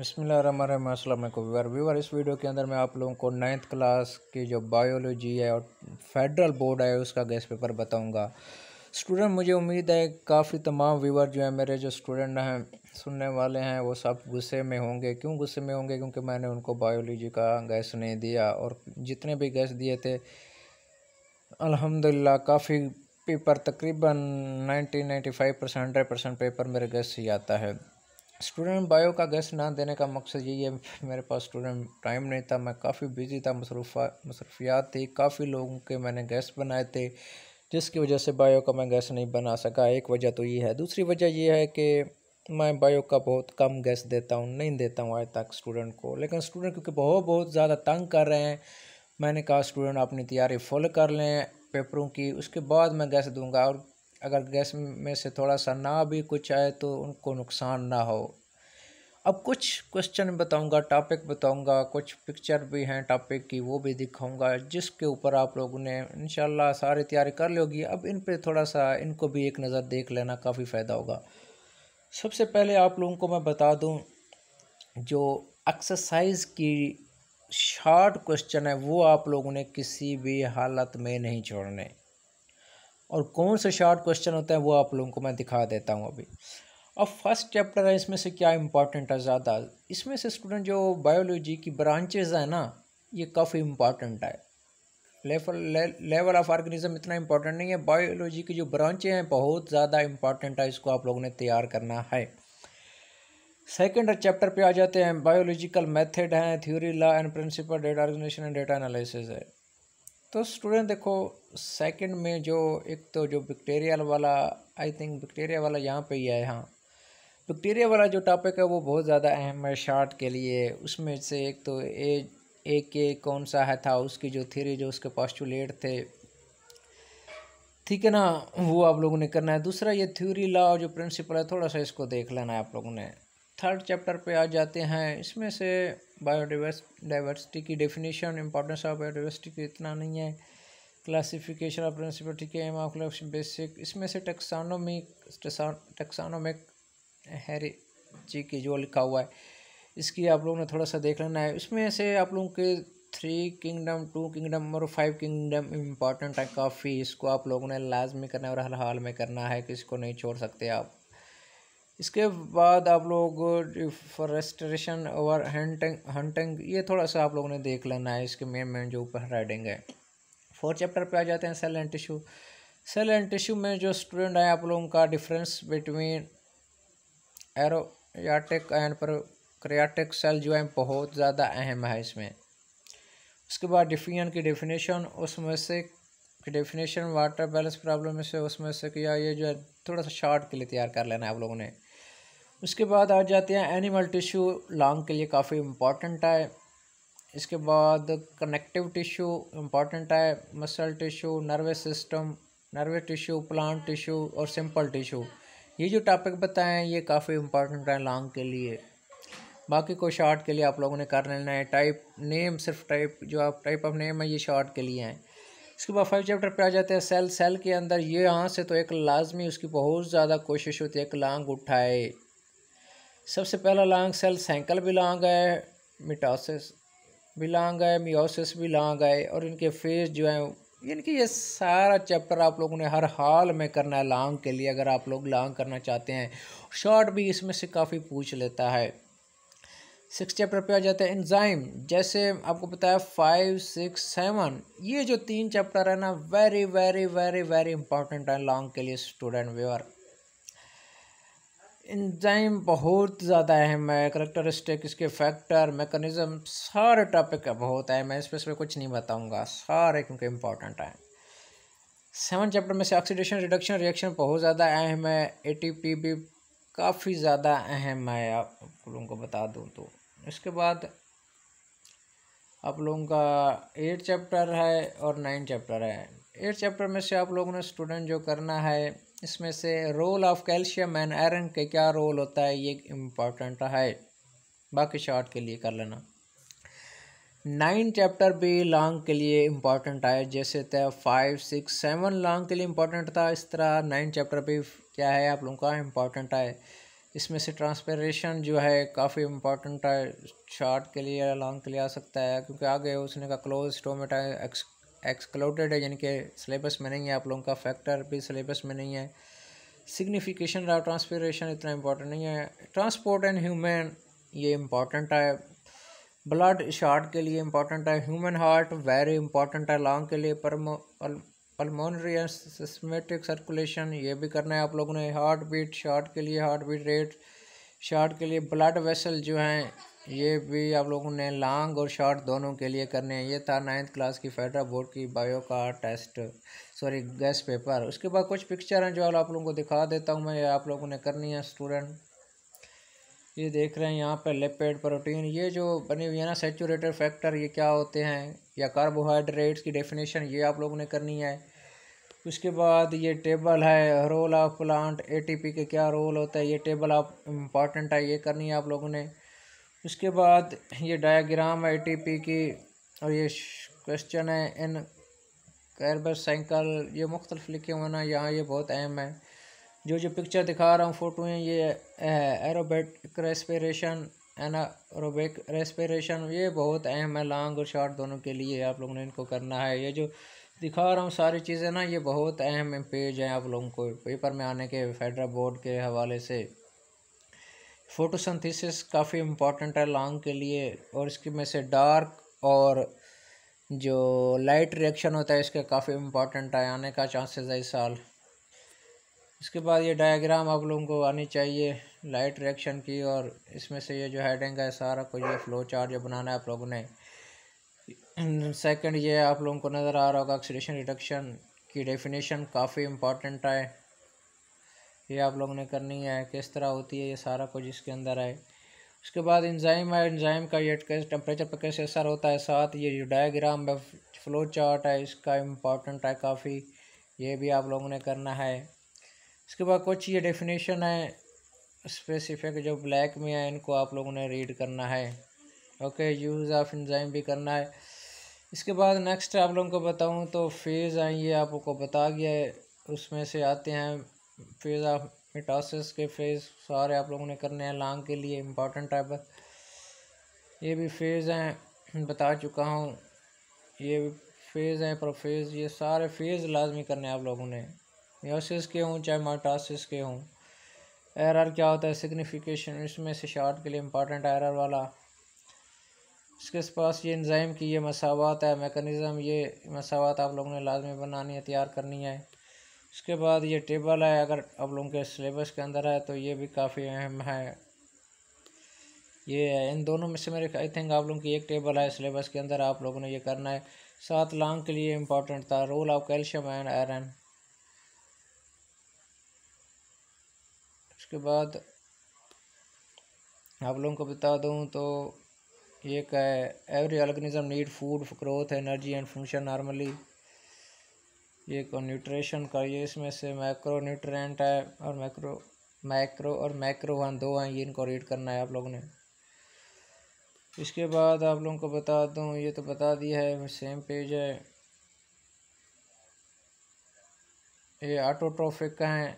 बसमिल व्यवर viewer इस video के अंदर मैं आप लोगों को नाइन्थ क्लास की जो बायोलॉजी है और फेडरल बोर्ड है उसका गैस पेपर बताऊंगा स्टूडेंट मुझे उम्मीद है काफ़ी तमाम व्यूवर जो है मेरे जो स्टूडेंट हैं सुनने वाले हैं वो सब गुस्से में होंगे क्यों गुस्से में होंगे क्योंकि मैंने उनको बायोलॉजी का गैस नहीं दिया और जितने भी गैस दिए थे अलहमदिल्ला काफ़ी पेपर तकरीबन ninety five percent hundred percent paper मेरे गैस से आता है स्टूडेंट बायो का गेस्ट ना देने का मकसद यही है मेरे पास स्टूडेंट टाइम नहीं था मैं काफ़ी बिजी था मसरूफा मसरूफियात थी काफ़ी लोगों के मैंने गेस्ट बनाए थे जिसकी वजह से बायो का मैं गैस नहीं बना सका एक वजह तो ये है दूसरी वजह यह है कि मैं बायो का बहुत कम गैस देता हूँ नहीं देता हूँ आज तक स्टूडेंट को लेकिन स्टूडेंट क्योंकि बहुत बहुत ज़्यादा तंग कर रहे हैं मैंने कहा स्टूडेंट अपनी तैयारी फुल कर लें पेपरों की उसके बाद मैं गैस दूंगा और अगर गैस में से थोड़ा सा ना भी कुछ आए तो उनको नुकसान ना हो अब कुछ क्वेश्चन बताऊंगा टॉपिक बताऊंगा कुछ पिक्चर भी हैं टॉपिक की वो भी दिखाऊंगा जिसके ऊपर आप लोगों ने इन सारी तैयारी कर ली होगी अब इन पर थोड़ा सा इनको भी एक नज़र देख लेना काफ़ी फ़ायदा होगा सबसे पहले आप लोगों को मैं बता दूं जो एक्सरसाइज की शॉर्ट क्वेश्चन है वो आप लोगों ने किसी भी हालत में नहीं छोड़ने और कौन सा शॉर्ट क्वेश्चन होता है वो आप लोगों को मैं दिखा देता हूँ अभी अब फर्स्ट चैप्टर है इसमें से क्या इम्पॉर्टेंट है ज़्यादा इसमें से स्टूडेंट जो बायोलॉजी की ब्रांचेज हैं ना ये काफ़ी इम्पॉर्टेंट है लेवल लेवल ऑफ ऑर्गेनिज्म इतना इम्पॉर्टेंट नहीं है बायोलॉजी की जो ब्रांचें हैं बहुत ज़्यादा इम्पॉर्टेंट है इसको आप लोगों ने तैयार करना है सेकेंड चैप्टर पे आ जाते हैं बायोलॉजिकल मेथड हैं theory law and principle data organisation and data analysis है तो स्टूडेंट देखो सेकंड में जो एक तो जो बैक्टीरियल वाला आई थिंक बैक्टीरिया वाला यहाँ पे ही है हाँ बैक्टीरिया वाला जो टॉपिक है वो बहुत ज़्यादा अहम है शार्ट के लिए उसमें से एक तो ए ए के कौन सा है था उसकी जो थ्योरी जो उसके पॉस्टुलेट थे ठीक है ना वो आप लोगों ने करना है दूसरा ये थ्योरी और जो प्रिंसिपल है थोड़ा सा इसको देख लेना है आप लोगों ने थर्ड चैप्टर पे आ जाते हैं इसमें से बायोडिवर्स डाइवर्सिटी की डेफिनेशन इंपॉर्टेंस ऑफ बायोडाइवर्सिटी की इतना नहीं है क्लासिफिकेशन ऑफ प्रिंसिपल ठीक है एम ऑफ बेसिक इसमें से टेक्सानोमी टेक्सानोमिक हैरी जी की जो लिखा हुआ है इसकी आप लोगों ने थोड़ा सा देख लेना है इसमें से आप लोगों के थ्री किंगडम टू किंगडम और फाइव किंगडम इम्पॉर्टेंट है काफ़ी इसको आप लोगों ने लाजमी करना है और हर हाल में करना है कि इसको नहीं छोड़ सकते आप इसके बाद आप लोग डिफॉरेस्ट्रेशन और हंटिंग हंटिंग ये थोड़ा सा आप लोगों ने देख लेना है इसके मेन मेन जो ऊपर राइडिंग है फोर्थ चैप्टर पे आ जाते हैं cell and tissue cell and tissue में जो स्टूडेंट हैं आप लोगों का डिफरेंस बिटवीन एरोटिक एंड पर क्रियाटिक सेल जो है बहुत ज़्यादा अहम है इसमें उसके बाद डिफियन की डेफिनेशन उसमें से डेफिनेशन वाटर बैलेंस प्रॉब्लम में से उसमें से किया ये जो है थोड़ा सा शॉर्ट के लिए तैयार कर लेना है आप लोगों ने उसके बाद आ जाते हैं एनिमल टिश्यू लॉन्ग के लिए काफ़ी इम्पॉर्टेंट है इसके बाद कनेक्टिव टिश्यू इम्पॉर्टेंट है muscle tissue nervous system nervous tissue plant tissue और सिंपल टिश्यू ये जो टॉपिक बताएं ये काफ़ी इम्पॉर्टेंट है लॉन्ग के लिए बाकी को शॉर्ट के लिए आप लोगों ने कर लेना है टाइप नेम सिर्फ टाइप जो आप टाइप ऑफ नेम है ये शॉर्ट के लिए हैं इसके बाद फाइव चैप्टर पे आ जाते हैं सेल सेल के अंदर ये यहाँ से तो एक लाजमी उसकी बहुत ज़्यादा कोशिश होती है एक लांग उठाए सबसे पहला लॉन्ग सेल सैंकल भी लॉन्ग है मिटासिस भी लॉन्ग है मियोसिस भी लॉन्ग है और इनके फेज जो है इनकी ये सारा चैप्टर आप लोगों ने हर हाल में करना है लॉन्ग के लिए अगर आप लोग लॉन्ग करना चाहते हैं शॉर्ट भी इसमें से काफ़ी पूछ लेता है सिक्स चैप्टर पे आ जाता है एंजाइम जैसे आपको बताया फाइव सिक्स सेवन ये जो तीन चैप्टर है ना very very very very important है लॉन्ग के लिए स्टूडेंट व्यूअर इंजाइम बहुत ज़्यादा अहम है करेक्टरिस्टिक इसके फैक्टर मेकनिज़म सारे टॉपिक बहुत अहम है इस पर कुछ नहीं बताऊँगा सारे क्योंकि इम्पॉर्टेंट हैं सेवन चैप्टर में से ऑक्सीडेशन रिडक्शन रिएक्शन बहुत ज़्यादा अहम है ए भी काफ़ी ज़्यादा अहम है आप लोगों को बता दूँ तो इसके बाद आप लोगों का एट चैप्टर है और नाइन चैप्टर है एट चैप्टर में से आप लोगों ने स्टूडेंट जो करना है इसमें से role of calcium and iron के क्या रोल होता है ये इम्पॉर्टेंट है बाकी शॉर्ट के लिए कर लेना नाइन चैप्टर भी लॉन्ग के लिए इम्पॉर्टेंट आए जैसे तो फाइव सिक्स सेवन लॉन्ग के लिए इम्पॉर्टेंट था इस तरह नाइन चैप्टर भी क्या है आप लोगों का इम्पॉर्टेंट आए इसमें से ट्रांसपेरेशन जो है काफ़ी इम्पॉर्टेंट है शॉर्ट के लिए लॉन्ग के लिए आ सकता है क्योंकि आगे उसने का क्लोज स्टोमेटा एक्सक्लूडेड है यानी कि सिलेबस में नहीं है आप लोगों का फैक्टर भी सिलेबस में नहीं है सिग्निफिकेशन ऑफ ट्रांसपीरेशन इतना इम्पोर्टेंट नहीं है ट्रांसपोर्ट एंड ह्यूमन ये इम्पॉर्टेंट है ब्लड शार्ट के लिए इम्पॉर्टेंट है ह्यूमन हार्ट वेरी इंपॉर्टेंट है लॉन्ग के लिए पल्मोनरी एंड सिस्मेटिक सर्कुलेशन ये भी करना है आप लोगों ने हार्ट बीट शार्ट के लिए हार्ट बीट रेट शार्ट के लिए ब्लड वेसल जो हैं ये भी आप लोगों ने लॉन्ग और शॉर्ट दोनों के लिए करने हैं ये था नाइन्थ क्लास की फेडरल बोर्ड की बायो का टेस्ट सॉरी गैस पेपर उसके बाद कुछ पिक्चर हैं जो आप लोगों को दिखा देता हूँ मैं आप लोगों ने करनी है स्टूडेंट ये देख रहे हैं यहाँ पर लेपेड प्रोटीन ये जो बनी हुई है ना सेचूरेटेड फैक्टर ये क्या होते हैं या कार्बोहाइड्रेट्स की डेफिनेशन ये आप लोगों ने करनी है उसके बाद ये टेबल है रोल ऑफ प्लांट एटीपी के क्या रोल होता है ये टेबल आप इम्पॉर्टेंट है ये करनी है आप लोगों ने उसके बाद ये डायाग्राम है पी की और ये क्वेश्चन है इन कैरबर साइकिल ये मुख्तलिफ लिखे हुए ना यहाँ ये बहुत अहम है जो जो पिक्चर दिखा रहा हूँ फ़ोटोएँ ये एरोबेटिक रेस्पिरेशन एनारोबिक रेस्पिरेशन ये बहुत अहम है लॉन्ग और शॉर्ट दोनों के लिए आप लोगों ने इनको करना है ये जो दिखा रहा हूँ सारी चीज़ें ना ये बहुत अहम पेज हैं आप लोगों को पेपर में आने के फेडरल बोर्ड के हवाले से फोटोसिंथेसिस काफ़ी इम्पॉर्टेंट है लॉन्ग के लिए और इसके में से डार्क और जो लाइट रिएक्शन होता है इसके काफ़ी इम्पॉर्टेंट है आने का चांसेस है इस साल इसके बाद ये डायग्राम आप लोगों को आनी चाहिए लाइट रिएक्शन की और इसमें से ये जो हेडिंग है सारा कुछ ये फ्लो चार्ट जो बनाना है आप लोगों ने सेकंड ये आप लोगों को नज़र आ रहा होगा ऑक्सीडेशन रिडक्शन की डेफिनेशन काफ़ी इम्पॉर्टेंट है ये आप लोग ने करनी है किस तरह होती है ये सारा कुछ इसके अंदर है उसके बाद इंजाइम है इंजाइम का ये टेम्परेचर पर कैसे असर होता है साथ ये जो डायग्राम है फ्लो चार्ट है इसका इम्पॉर्टेंट है काफ़ी ये भी आप लोगों ने करना है इसके बाद कुछ ये डेफिनेशन है स्पेसिफिक जो ब्लैक में है इनको आप लोगों ने रीड करना है ओके यूज़ ऑफ इंजाइम भी करना है इसके बाद नेक्स्ट आप लोगों को बताऊँ तो फेज़ आई ये आपको बता गया है उसमें से आते हैं फेज ऑफ मिटासिस के फेज सारे आप लोगों ने करने हैं लांग के लिए इम्पॉर्टेंट है ये भी फेज़ हैं बता चुका हूँ ये भी फेज़ हैं प्रोफेज ये सारे फेज़ लाजमी करने हैं आप लोगों ने मोसिस के हों चाहे मोटासिस के हों एरर क्या होता है सिग्निफिकेशन इसमें से शार्ट के लिए इम्पॉर्टेंट एरर वाला इसके पास ये इंजाइम की ये मसावत है मेकनिज़म ये मसावत आप लोगों ने लाजमी बनानी है तैयार करनी है इसके बाद ये टेबल है अगर आप लोगों के सिलेबस के अंदर है तो ये भी काफ़ी अहम है ये है इन दोनों में से मेरे आई थिंक आप लोगों की एक टेबल है सिलेबस के अंदर आप लोगों ने ये करना है सात लांग के लिए इम्पॉर्टेंट था role of calcium and iron उसके बाद आप लोगों को बता दूं तो ये क्या है every organism need food growth energy and function normally ये को न्यूट्रेशन का ये इसमें से मैक्रो न्यूट्रेंट है और मैक्रो मैक्रो और मैक्रो वन दो हैं ये इनको रीड करना है आप लोगों ने इसके बाद आप लोगों को बता दूं ये तो बता दिया है सेम पेज है ये ऑटोट्रोफिक हैं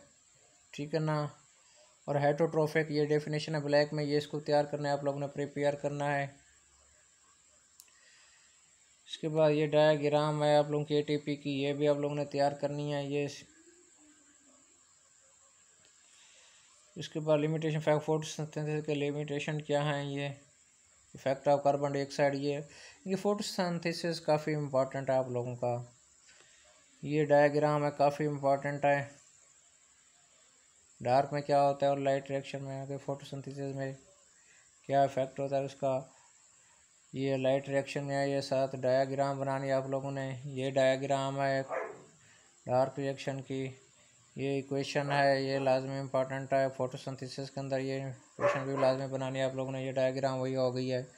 ठीक है ना और हेटोट्रोफिक ये डेफिनेशन है ब्लैक में ये इसको तैयार करना है आप लोगों ने प्रिपेयर करना है इसके बाद ये डायग्राम है आप लोगों की ए की ये भी आप लोगों ने तैयार करनी है ये इसके बाद लिमिटेशन फैक्ट फोटोसिंथेसिस के लिमिटेशन क्या हैं ये इफेक्ट ऑफ कार्बन डाइऑक्साइड ये ये फोटोसिंथेसिस काफ़ी इम्पॉर्टेंट है आप लोगों का ये डायग्राम है काफ़ी इम्पॉर्टेंट है डार्क में क्या होता है और लाइट रिएक्शन में आगे फोटोसिंथेसिस में क्या इफेक्ट होता है उसका ये लाइट रिएक्शन में है ये साथ डायाग्राम बनानी आप लोगों ने ये डायाग्राम है डार्क रिएक्शन की ये इक्वेशन है ये लाजमी इंपॉर्टेंट है फोटोसिंथेसिस के अंदर ये इक्वेशन भी लाजमी बनानी है आप लोगों ने ये डायाग्राम वही हो गई है